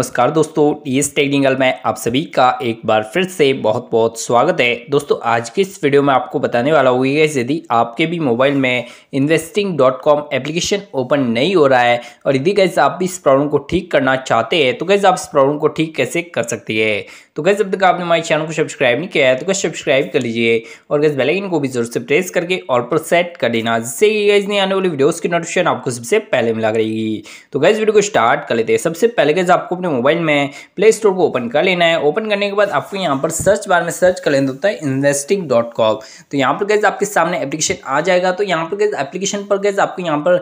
नमस्कार दोस्तों T S technical में आप सभी का एक बार फिर से बहुत बहुत स्वागत है दोस्तों आज के इस वीडियो में आपको बताने वाला हूँ कि यदि आपके भी मोबाइल में investing dot com application open नहीं हो रहा है और यदि कैसे आप भी इस प्रॉब्लम को ठीक करना चाहते हैं तो कैसे आप इस प्रॉब्लम को ठीक कैसे कर सकती है तो कैसे जब तक आपने हमारे चैनल को सब्सक्राइब नहीं किया है तो कैसे सब्सक्राइब कर लीजिए और कैसे बेलाइन को भी जरूर से प्रेस करके और पर सेट कर लेना जिससे गैस नहीं आने वाली वीडियोज़ की नोटिफिकेशन आपको सबसे पहले मिला रहेगी तो गैस वीडियो को स्टार्ट कर लेते हैं सबसे पहले गैस आपको अपने अपने मोबाइल में प्ले स्टोर को ओपन कर लेना है ओपन करने के बाद आपको यहाँ पर सर्च बार में सर्च कर लेना होता है इन्वेस्टिंग डॉट कॉम तो यहाँ पर गैस आपके सामने एप्लीकेशन आ जाएगा तो यहाँ पर गैस एप्लीकेशन पर गैस आपको यहाँ पर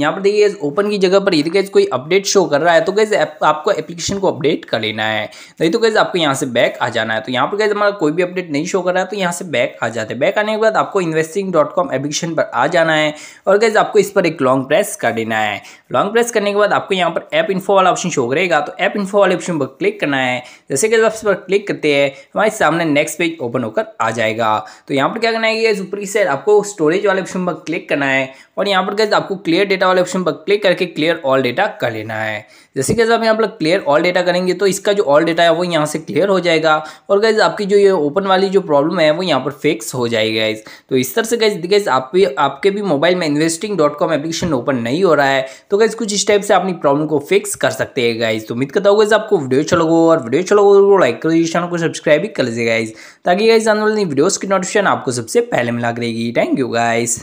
यहाँ पर देखिए ओपन की जगह पर यदि गैस कोई अपडेट शो कर रहा है तो गैस आपको एप्लीकेशन को अपडेट कर लेना है नहीं तो गैस आपको यहाँ से बैक आ जाना है तो यहाँ पर गैस हमारा कोई भी अपडेट नहीं शो कर रहा है तो यहाँ से बैक आ जाते हैं बैक आने के बाद आपको इन्वेस्टिंग डॉट कॉम एप्लीकेशन पर आ जाना है और गैस आपको इस पर एक लॉन्ग प्रेस कर देना है लॉन्ग प्रेस करने के बाद आपको यहाँ पर ऐप इन्फो वाला ऑप्शन शो करेगा मिलेगा तो ऐप इन्फो वाले ऑप्शन पर क्लिक करना है जैसे कि जब आप इस पर क्लिक करते हैं हमारे सामने नेक्स्ट पेज ओपन होकर आ जाएगा तो यहाँ पर क्या करना है ऊपर की साइड आपको स्टोरेज वाले ऑप्शन पर क्लिक करना है और यहाँ पर कैसे आपको क्लियर डेटा वाले ऑप्शन पर क्लिक करके क्लियर ऑल डेटा कर लेना है जैसे कि आप यहाँ पर क्लियर ऑल डेटा करेंगे तो इसका जो ऑल डेटा है वो यहाँ से क्लियर हो जाएगा और गैस आपकी जो ये ओपन वाली जो प्रॉब्लम है वो यहाँ पर फिक्स हो जाएगा गाइज तो इस तरह से गैस गैस आप भी आपके भी मोबाइल में investing dot com application open नहीं हो रहा है तो गैस कुछ इस टाइप से अपनी प्रॉब्लम को फिक्स कर सकते हैं गाइज गाइज तो उम्मीद करता हूँ गाइज आपको वीडियो अच्छा लगो और वीडियो अच्छा लगो तो लाइक कर दीजिए चैनल को सब्सक्राइब भी कर लीजिए गाइज ताकि गाइज आने वाली वीडियोज़ की नोटिफिकेशन आपको सबसे पहले मिला करेगी थैंक यू गाइज़